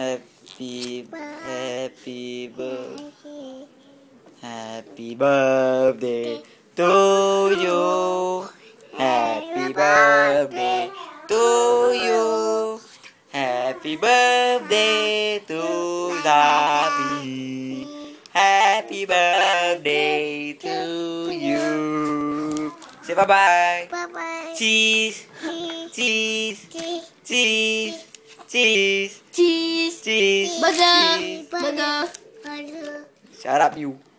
Happy, happy birthday. Happy birthday to you. Happy birthday to you. Happy birthday to Davi. Happy birthday to you. Say bye bye. Bye bye. Cheese. Cheese. Cheese. Cheese. Burger. Burger. Burger. Burger. Burger. Shut up you.